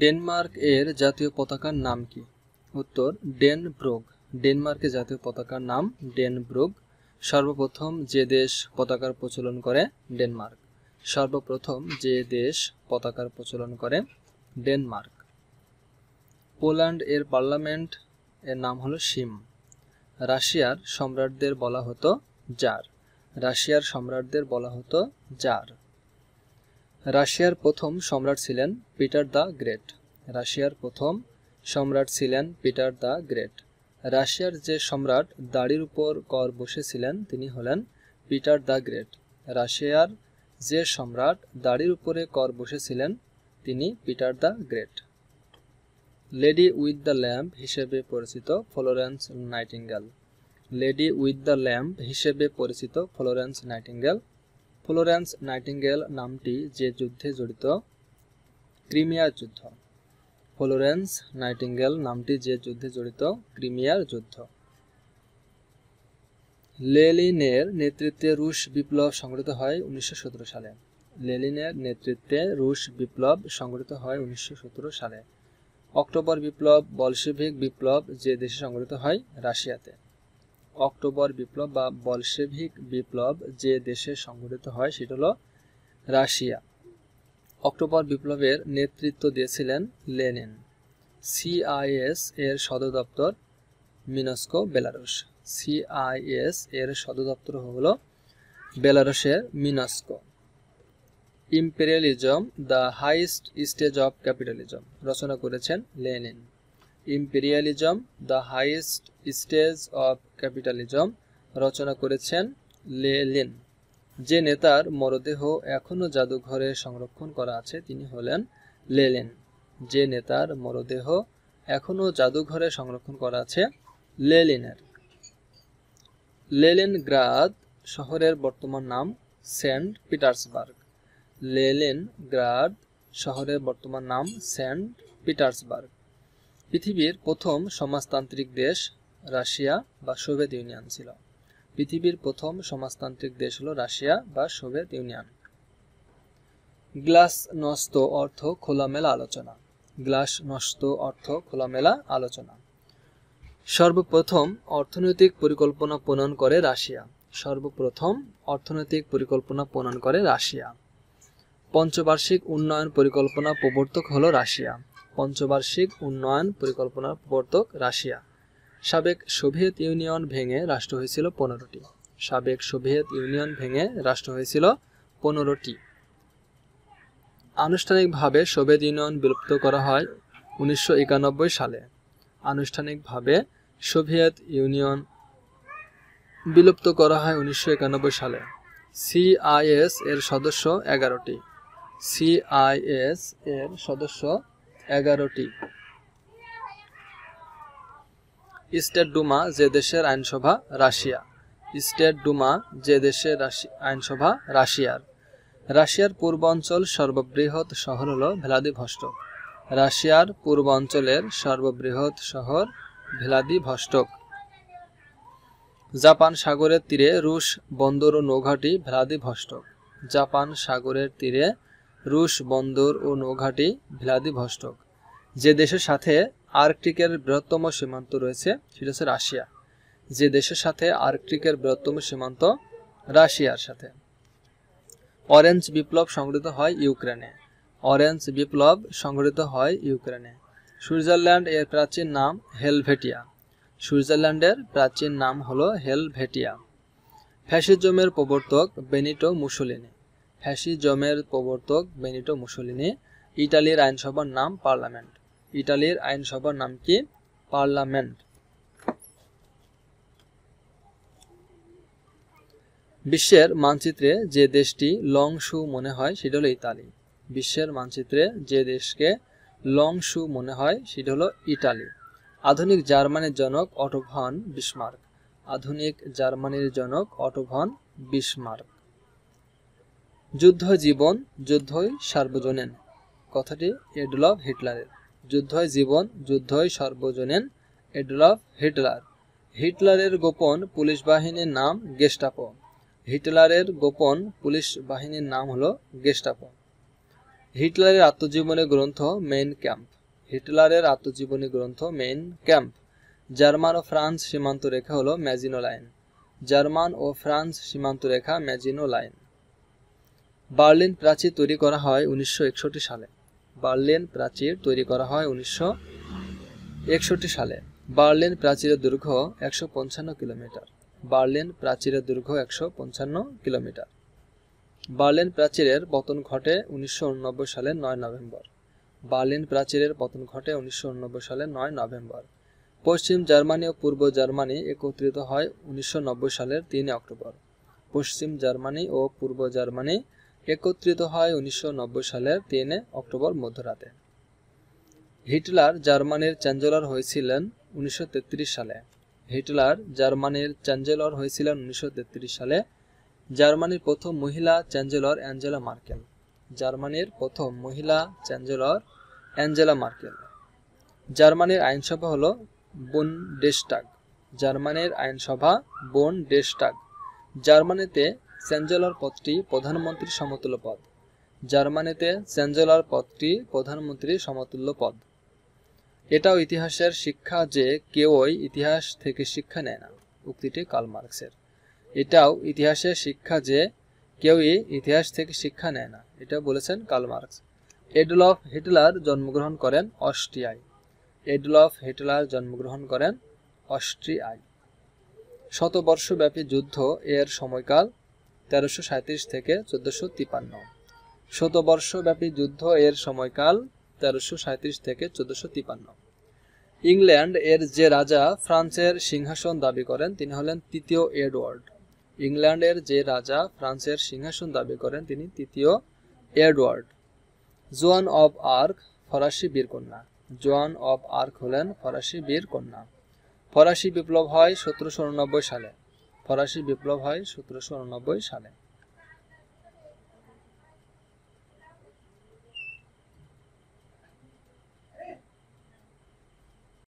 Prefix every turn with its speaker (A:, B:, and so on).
A: Denmark এর জাতীয় পতাকার নাম কি উত্তর ডেন ব্রোগ ডেনমার্কের জাতীয় পতাকার নাম ডেন ব্রোগ সর্বপ্রথম যে দেশ পতাকার প্রচলন করে ডেনমার্ক সর্বপ্রথম যে দেশ পতাকার প্রচলন করে ডেনমার্ক পোল্যান্ড এর পার্লামেন্ট এর নাম হলো সিম রাশিয়ার সম্রাটদের বলা হতো জার রাশিয়ার সম্রাটদের বলা হতো জার রাশিয়ার প্রথম সম্রাট ছিলেন পিটার দ্য গ্রেট রাশিয়ার প্রথম সম্রাট ছিলেন পিটার দ্য গ্রেট রাশিয়ার যে সম্রাট দাড়ির উপর কর বসেছিলেন তিনি হলেন পিটার দ্য গ্রেট রাশিয়ার যে সম্রাট দাড়ির উপরে কর বসেছিলেন তিনি Peter the Great Lady with the Lamp হিসেবে পরিচিত Florence Nightingale Lady with the Lamp হিসেবে পরিচিত ফ্লোরেন্স নাইটিঙ্গেল ফ্লোরেন্স নাইটিঙ্গেল নামটি যে যুদ্ধে জড়িত ক্রিমিয়ার যুদ্ধ ফ্লোরেন্স নাইটিঙ্গেল নামটি যে যুদ্ধে জড়িত ক্রিমিয়ার যুদ্ধ লেলিনের নেতৃত্বে রুশ বিপ্লব সংগঠিত হয় উনিশশো সালে লেলিনের নেতৃত্বে রুশ বিপ্লব সংগঠিত হয় উনিশশো সালে অক্টোবর বিপ্লব বলশিভিক বিপ্লব যে দেশে সংগঠিত হয় রাশিয়াতে অক্টোবর বিপ্লব বা বলশেভিক বিপ্লব যে দেশে সংঘটিত হয় সেটা হলো রাশিয়া অক্টোবর বিপ্লবের নেতৃত্ব দিয়েছিলেন লেনিন সিআইএস এর সদর দপ্তর মিনস্কো বেলারুস সিআইএস এর সদর দপ্তর হল বেলারুসের মিনস্কো Imperialism the Highest Stage of Capitalism রচনা করেছেন Lenin Imperialism the Highest Stage of Capitalism রচনা করেছেন লেলিন যে নেতার মরদেহ এখনও জাদুঘরে সংরক্ষণ করা আছে তিনি হলেন লেলিন যে নেতার মরদেহ এখনও জাদুঘরে সংরক্ষণ করা আছে লেলিনের লেলেন গ্রাদ শহরের বর্তমান নাম সেন্ট পিটার্সবার্গ লেলেন গ্রাদ শহরের বর্তমান নাম সেন্ট পিটার্সবার্গ পৃথিবীর প্রথম সমাজতান্ত্রিক দেশ রাশিয়া বা সোভিয়েত ইউনিয়ন ছিল পৃথিবীর প্রথম সমাজতান্ত্রিক দেশ হলো রাশিয়া বা সোভিয়েত ইউনিয়ন গ্লাস নস্ত অর্থ খোলামেলা আলোচনা গ্লাস নস্ত অর্থ খোলামেলা আলোচনা সর্বপ্রথম অর্থনৈতিক পরিকল্পনা প্রণয়ন করে রাশিয়া সর্বপ্রথম অর্থনৈতিক পরিকল্পনা প্রণয়ন করে রাশিয়া পঞ্চবার্ষিক উন্নয়ন পরিকল্পনা প্রবর্তক হল রাশিয়া পঞ্চবার্ষিক উন্নয়ন পরিকল্পনার প্রবর্তক রাশিয়া সাবেক সোভিয়েত ইউনিয়ন ভেঙে রাষ্ট্র হয়েছিল পনেরোটি সাবেক সোভিয়েত ইউনিয়ন ভেঙে রাষ্ট্র হয়েছিল পনেরোটি আনুষ্ঠানিকভাবে সোভিয়েত ইউনিয়ন বিলুপ্ত করা হয় উনিশশো সালে আনুষ্ঠানিকভাবে সোভিয়েত ইউনিয়ন বিলুপ্ত করা হয় উনিশশো সালে সিআইএস এর সদস্য এগারোটি সিআইএস এর সদস্য এগারোটি স্টেট ডুমা যে দেশের আইনসভা রাশিয়া স্টেট ডুমা যে দেশের আইনসভা রাশিয়ার রাশিয়ার পূর্বাঞ্চল সর্ববৃহৎ শহর হল ভ্লাদিভস্টক রাশিয়ার পূর্বাঞ্চলের সর্ববৃহৎ শহর ভ্লাদিভস্টক জাপান সাগরের তীরে রুশ বন্দর ও নৌঘাটি ভ্লাদিভস্টক জাপান সাগরের তীরে রুশ বন্দর ও নৌঘাটি ভ্লাদিভস্টক যে দেশের সাথে আর্কটিকের বৃহত্তম সীমান্ত রয়েছে সেটা হচ্ছে রাশিয়া যে দেশের সাথে আর্কটিকের বৃহত্তম সীমান্ত রাশিয়ার সাথে অরেঞ্জ বিপ্লব সংগঠিত হয় ইউক্রেনে অরেঞ্জ বিপ্লব সংগঠিত হয় ইউক্রেনে সুইজারল্যান্ড এর প্রাচীন নাম হেলভেটিয়া সুইজারল্যান্ডের প্রাচীন নাম হলো হেলভেটিয়া ফ্যাসিজমের প্রবর্তক বেনিটো মুসোলিনি ফ্যাসিজমের প্রবর্তক বেনিটো মুসোলিনি ইটালির আইনসভার নাম পার্লামেন্ট ইটালির আইনসভার নাম কি পার্লামেন্ট বিশ্বের মানচিত্রে যে দেশটি লং শু মনে হয় সেটা হলো ইতালি বিশ্বের মানচিত্রে যে দেশকে লং শু মনে হয় সেটা হলো ইটালি আধুনিক জার্মানির জনক অটোভন বিসমার্ক আধুনিক জার্মানির জনক অটোভন বিসমার্ক যুদ্ধ জীবন যুদ্ধই সার্বজনীন কথাটি এডলফ হিটলারের যুদ্ধই জীবন যুদ্ধই সার্বজনীন এডলফ হিটলার হিটলারের গোপন পুলিশ বাহিনীর নাম গেস্টাপো হিটলারের গোপন পুলিশ বাহিনীর নাম হলো গেস্টাপো হিটলারের আত্মজীবনী গ্রন্থ মেইন ক্যাম্প হিটলারের আত্মজীবনী গ্রন্থ মেইন ক্যাম্প জার্মান ও ফ্রান্স সীমান্ত রেখা হলো ম্যাজিনো লাইন জার্মান ও ফ্রান্স সীমান্ত রেখা ম্যাজিনো লাইন বার্লিন প্রাচীর তৈরি করা হয় উনিশশো সালে বার্লিন প্রাচীর তৈরি করা হয় উনিশশো সালে বার্লিন প্রাচীরের দৈর্ঘ্য একশো পঞ্চান্ন কিলোমিটার বার্লিন প্রাচীরের দৈর্ঘ্য একশো পঞ্চান্ন কিলোমিটার বার্লিন প্রাচীরের পতন ঘটে উনিশশো সালে নয় নভেম্বর বার্লিন প্রাচীরের পতন ঘটে উনিশশো সালে নয় নভেম্বর পশ্চিম জার্মানি ও পূর্ব জার্মানি একত্রিত হয় উনিশশো সালের তিন অক্টোবর পশ্চিম জার্মানি ও পূর্ব জার্মানি একত্রিত হয় উনিশশো সালের তিনে অক্টোবর মধ্যরাতে হিটলার জার্মানির চ্যাঞ্জেলর হয়েছিলেন উনিশশো সালে হিটলার জার্মানির চ্যাঞ্জেলর হয়েছিলেন উনিশশো সালে জার্মানির প্রথম মহিলা চ্যাঞ্জেলর অ্যাঞ্জেলা মার্কেল জার্মানির প্রথম মহিলা চ্যাঞ্জেলর অ্যাঞ্জেলা মার্কেল জার্মানির আইনসভা হল বোন ডেস্টাগ জার্মানির আইনসভা বোন ডেস্টাগ জার্মানিতে চ্যান্সেলর পদটি প্রধানমন্ত্রীর সমতুল্য পদ জার্মানিতে চ্যান্সেলর পদটি প্রধানমন্ত্রীর সমতুল্য পদ এটাও ইতিহাসের শিক্ষা যে কেউই ইতিহাস থেকে শিক্ষা নেয় না উক্তিটি কালমার্কসের এটাও ইতিহাসের শিক্ষা যে কেউই ইতিহাস থেকে শিক্ষা নেয় না এটা বলেছেন কালমার্কস এডলফ হিটলার জন্মগ্রহণ করেন অস্ট্রিয়ায় এডলফ হিটলার জন্মগ্রহণ করেন অস্ট্রিয়ায় শতবর্ষব্যাপী যুদ্ধ এর সময়কাল তেরোশো সাঁত্রিশ থেকে চোদ্দোশো তিপান্ন শতবর্ষব্যাপী যুদ্ধ এর সময়কাল তেরোশো সাঁত্রিশ থেকে চোদ্দোশো তিপান্ন ইংল্যান্ড এর যে রাজা ফ্রান্সের সিংহাসন দাবি করেন তিনি হলেন তৃতীয় এডওয়ার্ড ইংল্যান্ডের যে রাজা ফ্রান্সের সিংহাসন দাবি করেন তিনি তৃতীয় এডওয়ার্ড জোয়ান অব আর্ক ফরাসি বীরকন্যা জোয়ান অব আর্ক হলেন ফরাসি বীরকন্যা ফরাসি বিপ্লব হয় সতেরোশো সালে ফরাসি বিপ্লব হয় সতেরোশো উননব্বই সালে